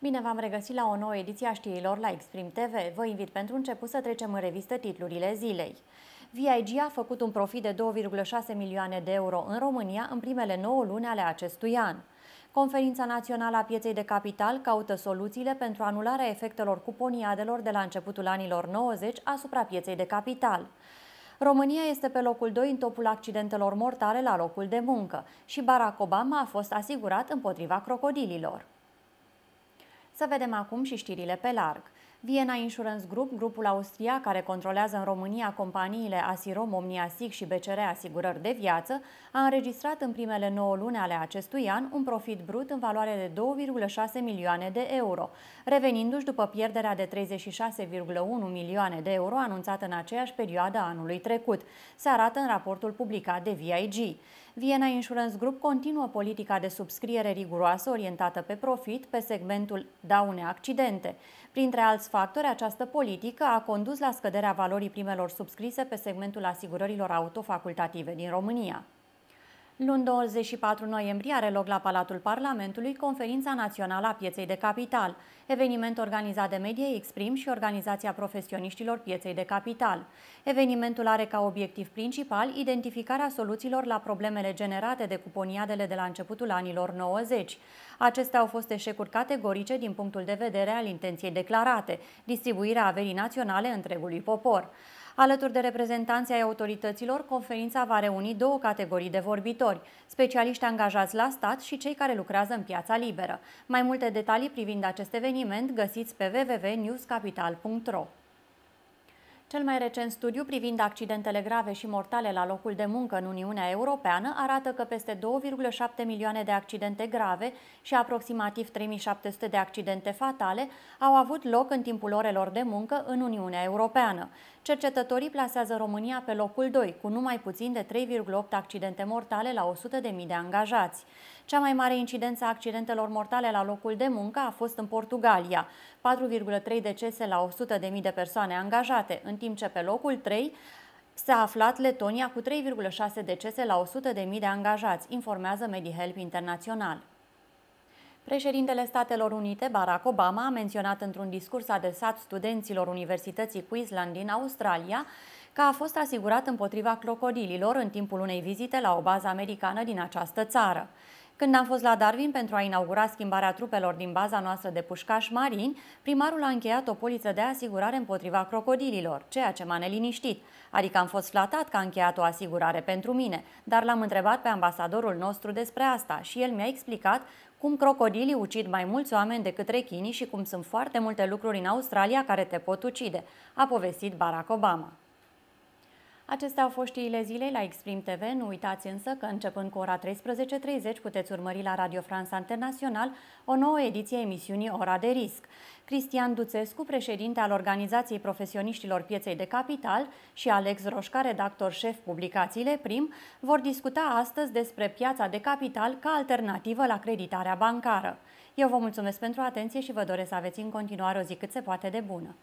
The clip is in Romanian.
Bine v-am regăsit la o nouă ediție a știrilor la Exprim TV. Vă invit pentru început să trecem în revistă titlurile zilei. VIG a făcut un profit de 2,6 milioane de euro în România în primele 9 luni ale acestui an. Conferința Națională a Pieței de Capital caută soluțiile pentru anularea efectelor cuponiadelor de la începutul anilor 90 asupra pieței de capital. România este pe locul 2 în topul accidentelor mortale la locul de muncă și Barack Obama a fost asigurat împotriva crocodililor. Să vedem acum și știrile pe larg. Viena Insurance Group, grupul austriac care controlează în România companiile Asirom, Omniasic și BCR Asigurări de Viață, a înregistrat în primele 9 luni ale acestui an un profit brut în valoare de 2,6 milioane de euro, revenindu-și după pierderea de 36,1 milioane de euro anunțată în aceeași perioadă anului trecut, se arată în raportul publicat de VIG. Viena Insurance Group continuă politica de subscriere riguroasă orientată pe profit pe segmentul daune-accidente. Printre alți alți factori, această politică a condus la scăderea valorii primelor subscrise pe segmentul asigurărilor autofacultative din România. Luni 24 noiembrie are loc la Palatul Parlamentului Conferința Națională a Pieței de Capital, eveniment organizat de Media Exprim și Organizația Profesioniștilor Pieței de Capital. Evenimentul are ca obiectiv principal identificarea soluțiilor la problemele generate de cuponiadele de la începutul anilor 90. Acestea au fost eșecuri categorice din punctul de vedere al intenției declarate, distribuirea averii naționale întregului popor. Alături de reprezentanții ai autorităților, conferința va reuni două categorii de vorbitori, specialiști angajați la stat și cei care lucrează în piața liberă. Mai multe detalii privind acest eveniment găsiți pe www.newscapital.ro. Cel mai recent studiu privind accidentele grave și mortale la locul de muncă în Uniunea Europeană arată că peste 2,7 milioane de accidente grave și aproximativ 3700 de accidente fatale au avut loc în timpul orelor de muncă în Uniunea Europeană. Cercetătorii plasează România pe locul 2, cu numai puțin de 3,8 accidente mortale la 100.000 de angajați. Cea mai mare incidență a accidentelor mortale la locul de muncă a fost în Portugalia, 4,3 decese la 100.000 de persoane angajate, în timp ce pe locul 3 s-a aflat Letonia cu 3,6 decese la 100.000 de angajați, informează MediHelp Internațional. Președintele Statelor Unite, Barack Obama, a menționat într-un discurs adresat studenților Universității Queensland din Australia că a fost asigurat împotriva crocodililor în timpul unei vizite la o bază americană din această țară. Când am fost la Darwin pentru a inaugura schimbarea trupelor din baza noastră de pușcași marini, primarul a încheiat o poliță de asigurare împotriva crocodililor, ceea ce m-a neliniștit. Adică am fost flatat că a încheiat o asigurare pentru mine, dar l-am întrebat pe ambasadorul nostru despre asta și el mi-a explicat cum crocodilii ucid mai mulți oameni decât rechinii și cum sunt foarte multe lucruri în Australia care te pot ucide, a povestit Barack Obama. Acestea au fost știile zilei la Exprim TV. Nu uitați însă că începând cu ora 13.30 puteți urmări la Radio France Internațional o nouă ediție a emisiunii Ora de Risc. Cristian Duțescu, președinte al Organizației Profesioniștilor Pieței de Capital și Alex Roșca, redactor șef publicațiile Prim, vor discuta astăzi despre piața de capital ca alternativă la creditarea bancară. Eu vă mulțumesc pentru atenție și vă doresc să aveți în continuare o zi cât se poate de bună.